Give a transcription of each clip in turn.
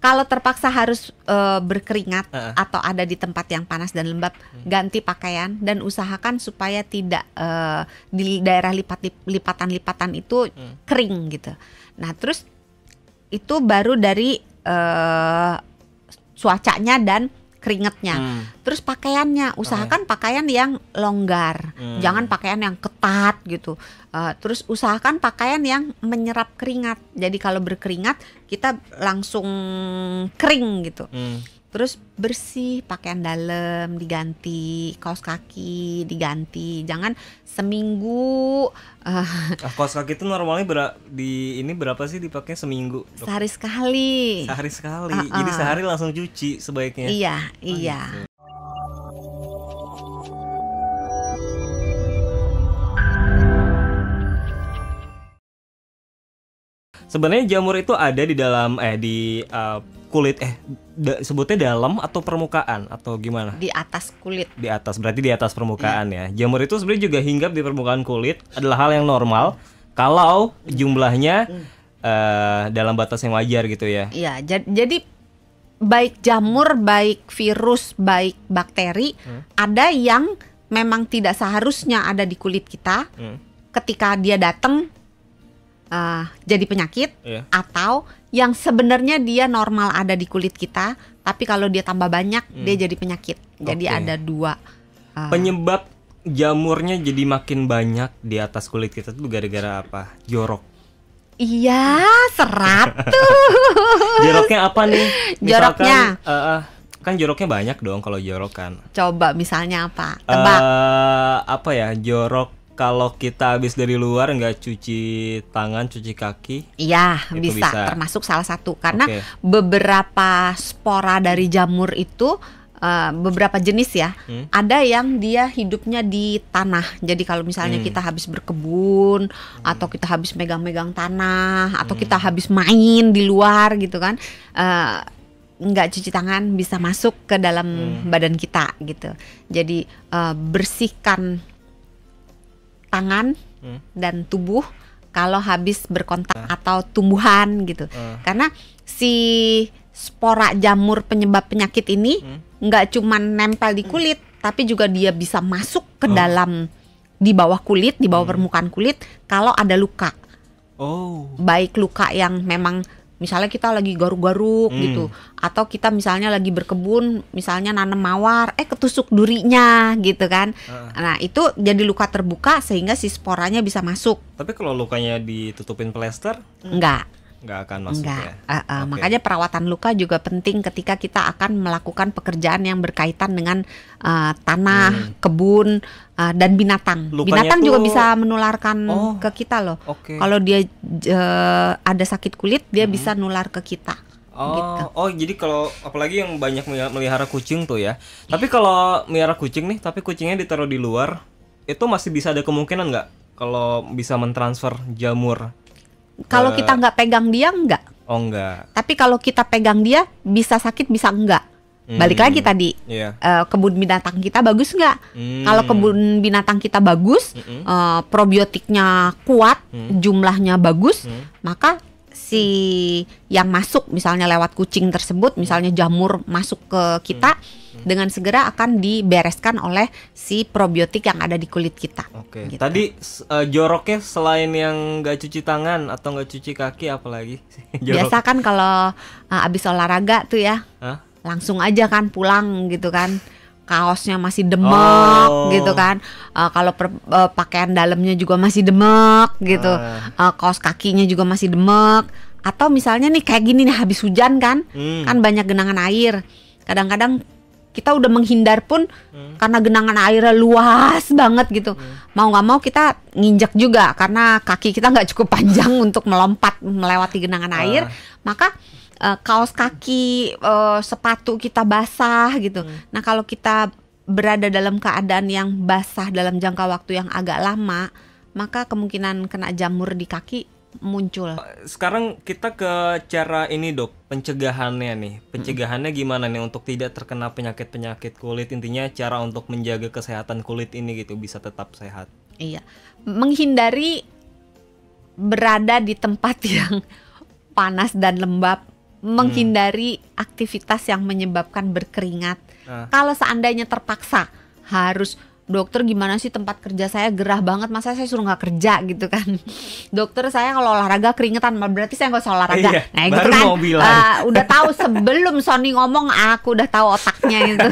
kalau terpaksa harus uh, berkeringat uh -uh. atau ada di tempat yang panas dan lembab, hmm. ganti pakaian dan usahakan supaya tidak uh, di daerah lipat lipatan-lipatan itu hmm. kering gitu. Nah, terus itu baru dari uh, cuacanya dan keringatnya. Hmm. Terus pakaiannya, usahakan oh. pakaian yang longgar, hmm. jangan pakaian yang ketat gitu. Uh, terus usahakan pakaian yang menyerap keringat. Jadi kalau berkeringat kita langsung kering gitu. Hmm. Terus bersih, pakaian dalam diganti, kaos kaki diganti. Jangan seminggu. Uh, kaos kaki itu normalnya ber di ini berapa sih dipakai seminggu? Sehari sekali. Sehari sekali. Uh -uh. Jadi ah. sehari langsung cuci sebaiknya. Iya, oh, iya. Gitu. Sebenarnya jamur itu ada di dalam eh di uh, kulit eh da, sebutnya dalam atau permukaan atau gimana? Di atas kulit. Di atas berarti di atas permukaan yeah. ya. Jamur itu sebenarnya juga hinggap di permukaan kulit adalah hal yang normal kalau jumlahnya mm. uh, dalam batas yang wajar gitu ya. Iya, yeah, jadi baik jamur, baik virus, baik bakteri hmm. ada yang memang tidak seharusnya ada di kulit kita. Hmm. Ketika dia datang uh, jadi penyakit yeah. atau yang sebenarnya dia normal ada di kulit kita tapi kalau dia tambah banyak hmm. dia jadi penyakit jadi okay. ada dua uh, penyebab jamurnya jadi makin banyak di atas kulit kita tuh gara-gara apa jorok iya seratus joroknya apa nih Misalkan, joroknya uh, eh, kan joroknya banyak dong kalau jorokan coba misalnya apa tebak uh, apa ya jorok kalau kita habis dari luar nggak cuci tangan, cuci kaki? Iya, bisa. bisa. Termasuk salah satu karena okay. beberapa spora dari jamur itu Uh, beberapa jenis ya. Hmm? Ada yang dia hidupnya di tanah. Jadi kalau misalnya hmm. kita habis berkebun hmm. atau kita habis megang-megang tanah atau hmm. kita habis main di luar gitu kan, uh, nggak cuci tangan bisa masuk ke dalam hmm. badan kita gitu. Jadi uh, bersihkan tangan hmm. dan tubuh kalau habis berkontak hmm. atau tumbuhan gitu. Uh. Karena si spora jamur penyebab penyakit ini hmm. nggak hmm. cuma nempel di kulit, tapi juga dia bisa masuk ke oh. dalam di bawah kulit, di bawah hmm. permukaan kulit kalau ada luka. Oh. Baik luka yang memang misalnya kita lagi garuk-garuk hmm. gitu atau kita misalnya lagi berkebun misalnya nanam mawar eh ketusuk durinya gitu kan uh. nah itu jadi luka terbuka sehingga si sporanya bisa masuk tapi kalau lukanya ditutupin plester enggak nggak akan masuk Enggak. ya. Uh, ah, uh, ah. okay. Makanya perawatan luka juga penting ketika kita akan melakukan pekerjaan yang berkaitan dengan uh, tanah, hmm. kebun uh, dan binatang. Lukanya binatang tuh... juga bisa menularkan oh. ke kita loh. Okay. Kalau dia uh, ada sakit kulit, dia hmm. bisa nular ke kita. Oh, gitu. oh jadi kalau apalagi yang banyak melihara kucing tuh ya. Yeah. Tapi kalau melihara kucing nih, tapi kucingnya ditaruh di luar, itu masih bisa ada kemungkinan nggak kalau bisa mentransfer jamur kalau kita eh, nggak pegang dia nggak, Oh enggak. Tapi kalau kita pegang dia bisa sakit bisa enggak. Hmm. Balik lagi tadi yeah. Iya. uh, kebun binatang kita bagus nggak? Hmm. Kalau kebun binatang kita bagus, hmm. uh, probiotiknya kuat, hmm. jumlahnya bagus, hmm. maka si yang masuk misalnya lewat kucing tersebut misalnya jamur masuk ke kita hmm dengan segera akan dibereskan oleh si probiotik yang ada di kulit kita. Oke. Gitu. Tadi uh, joroknya selain yang nggak cuci tangan atau nggak cuci kaki apalagi? Biasa kan kalau uh, eh, abis olahraga tuh ya, Hah? langsung aja kan pulang gitu kan kaosnya masih demek oh. gitu kan uh, kalau uh, pakaian dalamnya juga masih demek gitu uh. Uh, kaos kakinya juga masih demek atau misalnya nih kayak gini nih habis hujan kan hmm. kan banyak genangan air kadang-kadang kita udah menghindar pun hmm. karena genangan airnya luas banget gitu hmm. mau nggak mau kita nginjak juga karena kaki kita nggak cukup panjang untuk melompat melewati genangan ah. air uh. maka uh, kaos kaki uh, sepatu kita basah gitu hmm. nah kalau kita berada dalam keadaan yang basah dalam jangka waktu yang agak lama maka kemungkinan kena jamur di kaki muncul. Eh, sekarang kita ke cara ini dok, pencegahannya nih. Pencegahannya gimana nih untuk tidak terkena penyakit-penyakit kulit? Intinya cara untuk menjaga kesehatan kulit ini gitu bisa tetap sehat. Iya, menghindari berada di tempat yang panas dan lembab, menghindari hmm. aktivitas yang menyebabkan berkeringat. Ah. Kalau seandainya terpaksa harus dokter gimana sih tempat kerja saya gerah banget masa saya suruh nggak kerja gitu kan dokter saya kalau olahraga keringetan berarti saya nggak usah olahraga iya, nah gitu kan uh, udah tahu sebelum Sony ngomong aku udah tahu otaknya itu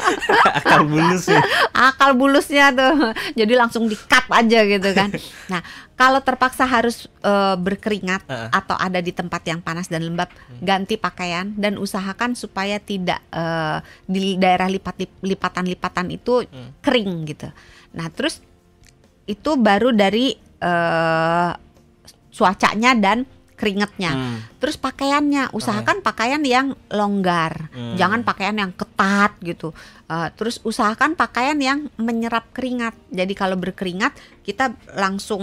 akal bulus ya. akal bulusnya tuh jadi langsung di cut aja gitu kan nah kalau terpaksa harus uh, berkeringat uh. atau ada di tempat yang panas dan lembab, hmm. ganti pakaian dan usahakan supaya tidak uh, di daerah lipat lipatan-lipatan itu hmm. kering penting gitu. Nah, terus itu baru dari uh, cuacanya dan keringetnya. Hmm. Terus pakaiannya, usahakan pakaian yang longgar, hmm. jangan pakaian yang ketat gitu. Uh, terus usahakan pakaian yang menyerap keringat. Jadi kalau berkeringat kita langsung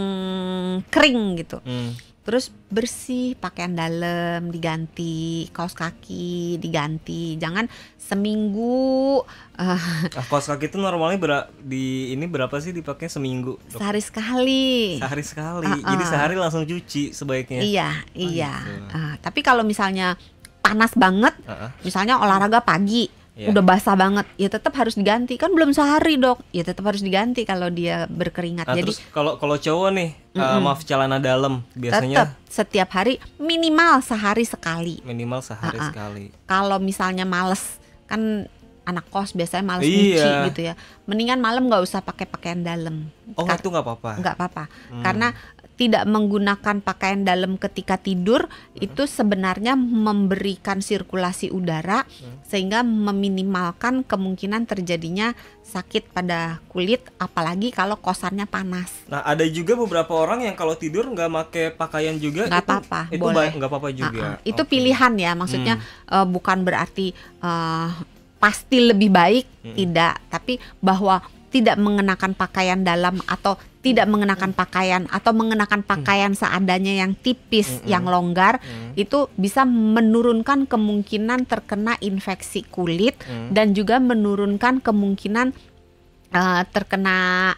kering gitu. Hmm terus bersih pakaian dalam diganti kaos kaki diganti jangan seminggu uh, kaos kaki itu normalnya ber di ini berapa sih dipakai seminggu sehari sekali sehari sekali uh, uh. jadi sehari langsung cuci sebaiknya iya oh, iya gitu. uh, tapi kalau misalnya panas banget uh, uh. misalnya olahraga pagi yeah. udah basah banget ya tetap harus diganti kan belum sehari dok ya tetap harus diganti kalau dia berkeringat nah, jadi kalau kalau cowok nih mm -hmm. Uh, maaf celana dalam biasanya tetep setiap hari minimal sehari sekali minimal sehari uh -uh. sekali kalau misalnya males kan anak kos biasanya males iya. gitu ya mendingan malam nggak usah pakai pakaian dalam oh Kar itu nggak apa-apa nggak apa-apa hmm. karena tidak menggunakan pakaian dalam ketika tidur hmm. itu sebenarnya memberikan sirkulasi udara hmm. sehingga meminimalkan kemungkinan terjadinya sakit pada kulit apalagi kalau kosannya panas. Nah ada juga beberapa orang yang kalau tidur nggak pakai pakaian juga nggak apa-apa itu boleh nggak apa-apa juga. Uh -uh. Itu okay. pilihan ya maksudnya hmm. uh, bukan berarti uh, pasti lebih baik hmm. tidak tapi bahwa tidak mengenakan pakaian dalam atau tidak mengenakan hmm. pakaian atau mengenakan hmm. pakaian hmm. seadanya yang tipis, hmm, hmm. yang longgar, hmm. itu bisa menurunkan kemungkinan terkena infeksi kulit hmm. dan juga menurunkan kemungkinan uh, terkena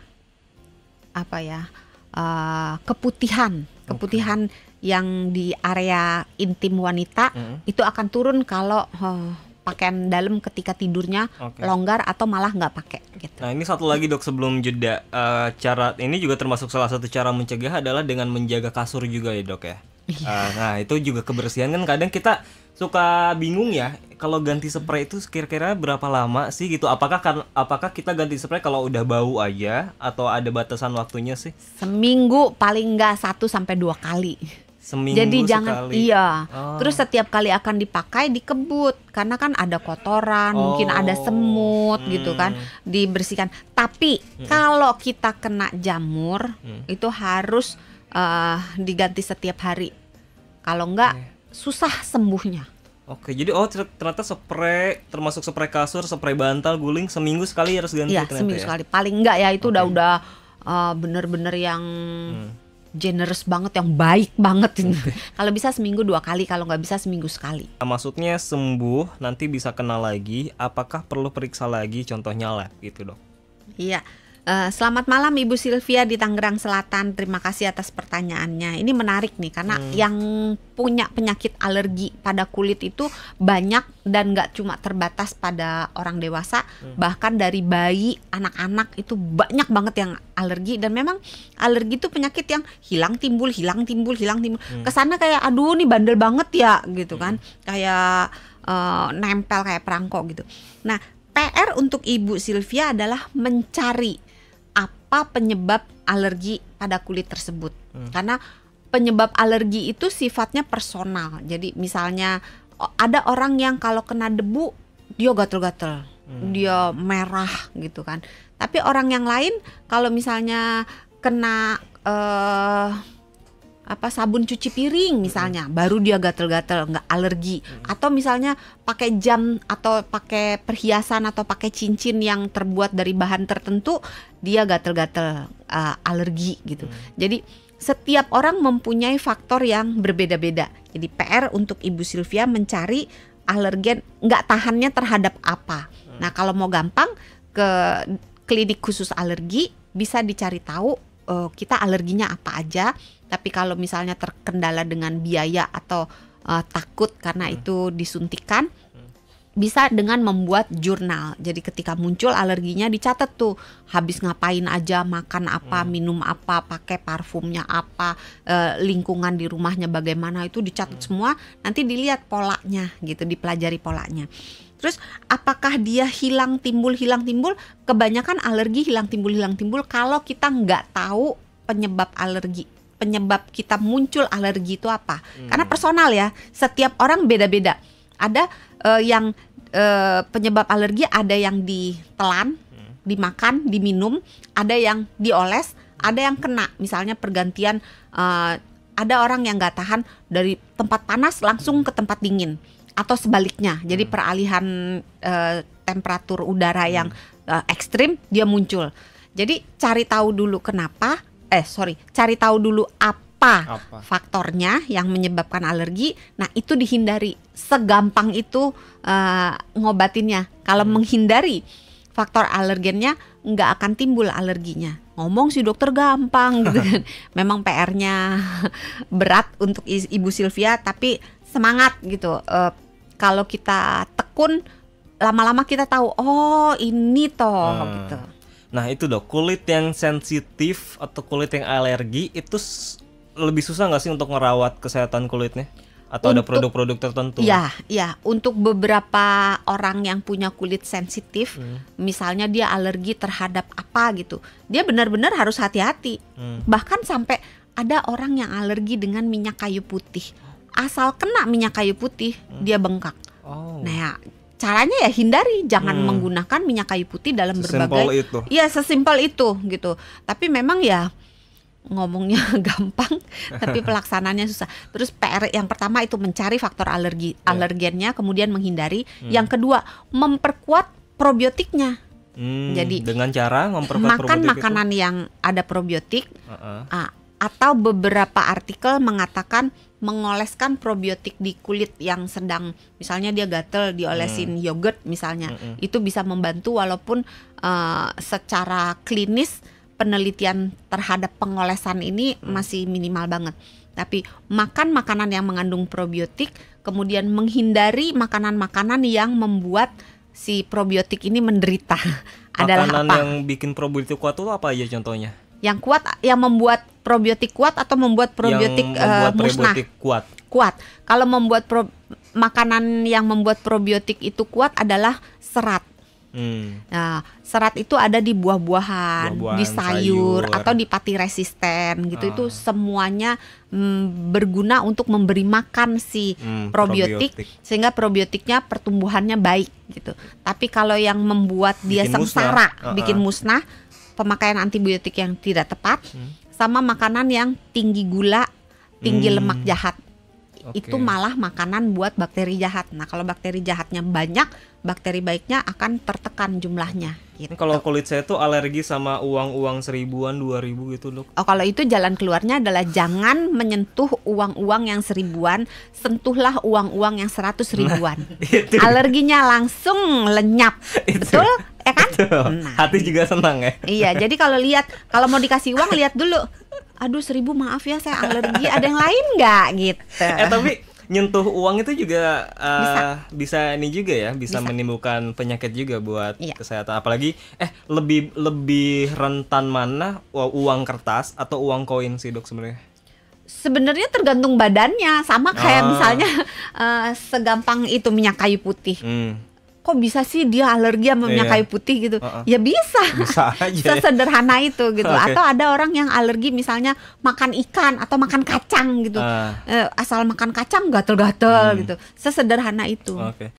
apa ya uh, keputihan, keputihan okay. yang di area intim wanita hmm. itu akan turun kalau oh, pakaian dalam ketika tidurnya okay. longgar atau malah nggak pakai gitu. Nah, ini satu lagi Dok sebelum jeda uh, cara ini juga termasuk salah satu cara mencegah adalah dengan menjaga kasur juga ya Dok ya. Uh, nah, itu juga kebersihan kan kadang kita suka bingung ya kalau ganti spray itu kira-kira berapa lama sih gitu apakah kan apakah kita ganti spray kalau udah bau aja atau ada batasan waktunya sih seminggu paling nggak satu sampai dua kali Seminggu Jadi jangan sekali. iya. Oh. Terus setiap kali akan dipakai dikebut karena kan ada kotoran, oh. mungkin ada oh. semut hmm. gitu kan, dibersihkan. Tapi hmm. kalau kita kena jamur hmm. itu harus uh, diganti setiap hari. Kalau enggak okay. susah sembuhnya. Oke, jadi oh ternyata spray termasuk spray kasur, spray bantal, guling seminggu sekali harus ganti. Iya, seminggu ya? sekali. Paling enggak ya itu udah-udah uh, eh, bener-bener yang hmm generous banget yang baik banget kalau bisa seminggu dua kali kalau nggak bisa seminggu sekali ah, maksudnya sembuh nanti bisa kena lagi apakah perlu periksa lagi contohnya lab gitu dok iya Eh, selamat malam Ibu Sylvia di Tangerang Selatan. Terima kasih atas pertanyaannya. Ini menarik nih karena hmm. yang punya penyakit alergi pada kulit itu banyak dan nggak cuma terbatas pada orang dewasa, hmm. bahkan dari bayi, anak-anak itu banyak banget yang alergi dan memang alergi itu penyakit yang hilang timbul, hilang timbul, hilang timbul. Hmm. Kesana kayak aduh nih bandel banget ya gitu kan, hmm. kayak uh, nempel kayak perangkok gitu. Nah PR untuk Ibu Sylvia adalah mencari apa penyebab alergi pada kulit tersebut. Hmm. Karena penyebab alergi itu sifatnya personal. Jadi misalnya ada orang yang kalau kena debu dia gatel-gatel, hmm. dia merah gitu kan. Tapi orang yang lain kalau misalnya kena uh, apa sabun cuci piring misalnya, hmm. baru dia gatel-gatel nggak alergi. Hmm. Atau misalnya pakai jam atau pakai perhiasan atau pakai cincin yang terbuat dari bahan tertentu, dia gatel-gatel uh, alergi gitu. Hmm. Jadi setiap orang mempunyai faktor yang berbeda-beda. Jadi PR untuk Ibu Sylvia mencari alergen nggak tahannya terhadap apa. Hmm. Nah kalau mau gampang ke klinik khusus alergi bisa dicari tahu uh, kita alerginya apa aja. Tapi kalau misalnya terkendala dengan biaya atau uh, takut karena hmm. itu disuntikan, hmm. bisa dengan membuat jurnal. Jadi ketika muncul alerginya dicatat tuh habis ngapain aja, makan apa, hmm. minum apa, pakai parfumnya apa, e, lingkungan di rumahnya bagaimana itu dicatat hmm. semua. Nanti dilihat polanya gitu, dipelajari polanya. Terus apakah dia hilang timbul hilang timbul? Kebanyakan alergi hilang timbul hilang timbul kalau kita nggak tahu penyebab alergi penyebab kita muncul alergi itu apa? Hmm. Karena personal ya, setiap orang beda-beda. Ada uh, yang uh, penyebab alergi ada yang ditelan, hmm. dimakan, diminum, ada yang dioles, ada yang kena. Misalnya pergantian uh, ada orang yang nggak tahan dari tempat panas langsung ke tempat dingin atau sebaliknya. Jadi hmm. peralihan uh, temperatur udara yang uh, ekstrim dia muncul. Jadi cari tahu dulu kenapa, eh sorry, cari tahu dulu apa, apa faktornya yang menyebabkan alergi. Nah itu dihindari. Segampang itu uh, ngobatinnya. Kalau hmm. menghindari faktor alergennya, nggak akan timbul alerginya. Ngomong sih dokter gampang gitu kan. Memang PR-nya berat untuk Ibu Sylvia, tapi semangat gitu. Uh, kalau kita tekun lama-lama kita tahu oh ini toh hmm. gitu. Nah itu dok kulit yang sensitif atau kulit yang alergi itu lebih susah nggak sih untuk merawat kesehatan kulitnya? Atau untuk, ada produk-produk tertentu? Ya, ya. Untuk beberapa orang yang punya kulit sensitif, hmm. misalnya dia alergi terhadap apa gitu, dia benar-benar harus hati-hati. Hmm. Bahkan sampai ada orang yang alergi dengan minyak kayu putih asal kena minyak kayu putih hmm. dia bengkak. Oh. Nah, ya, caranya ya hindari jangan hmm. menggunakan minyak kayu putih dalam sesimpel berbagai itu. Iya, sesimpel itu gitu. Tapi memang ya ngomongnya gampang tapi pelaksanaannya susah. Terus PR yang pertama itu mencari faktor alergi yeah. alergennya kemudian menghindari. Hmm. Yang kedua, memperkuat probiotiknya. Hmm, Jadi dengan cara memperkuat makan makanan itu. yang ada probiotik. Uh -uh. Uh, atau beberapa artikel mengatakan mengoleskan probiotik di kulit yang sedang misalnya dia gatel diolesin hmm. yogurt misalnya hmm. hmm. itu bisa membantu walaupun uh, secara klinis penelitian terhadap pengolesan ini hmm. masih minimal banget tapi makan makanan yang mengandung probiotik kemudian menghindari makanan-makanan yang membuat si probiotik ini menderita adalah makanan apa? yang bikin probiotik kuat itu apa aja contohnya yang kuat yang membuat probiotik kuat atau membuat probiotik yang membuat uh, musnah? kuat. Kuat. Kalau membuat pro, makanan yang membuat probiotik itu kuat adalah serat. Hmm. Nah, serat itu ada di buah-buahan, buah di sayur, sayur atau di pati resisten gitu. Ah. Itu semuanya mm, berguna untuk memberi makan si hmm, probiotik, probiotik sehingga probiotiknya pertumbuhannya baik gitu. Tapi kalau yang membuat bikin dia sengsara, ah, ah. musnah. Uh -uh. bikin musnah pemakaian antibiotik yang tidak tepat hmm. sama makanan yang tinggi gula, tinggi hmm. lemak jahat. Okay. Itu malah makanan buat bakteri jahat. Nah, kalau bakteri jahatnya banyak, bakteri baiknya akan tertekan jumlahnya. Gitu. Kalau kulit saya tuh alergi sama uang-uang seribuan, dua ribu gitu dok. Oh, kalau itu jalan keluarnya adalah jangan menyentuh uang-uang yang seribuan, sentuhlah uang-uang yang seratus ribuan. Nah, itu. Alerginya langsung lenyap, betul? ya kan? Nah, Hati juga senang ya. Iya, jadi kalau lihat kalau mau dikasih uang lihat dulu. Aduh seribu maaf ya saya alergi ada yang lain nggak gitu. Eh tapi nyentuh uang itu juga uh, bisa. bisa ini juga ya bisa, bisa menimbulkan penyakit juga buat iya. kesehatan apalagi eh lebih lebih rentan mana uang kertas atau uang koin sih dok sebenarnya sebenarnya tergantung badannya sama kayak oh. misalnya uh, segampang itu minyak kayu putih hmm kok bisa sih dia alergi sama minyak iya. kayu putih gitu uh -uh. ya bisa bisa aja sederhana itu gitu okay. atau ada orang yang alergi misalnya makan ikan atau makan kacang gitu uh. asal makan kacang gatel-gatel hmm. gitu sesederhana itu okay.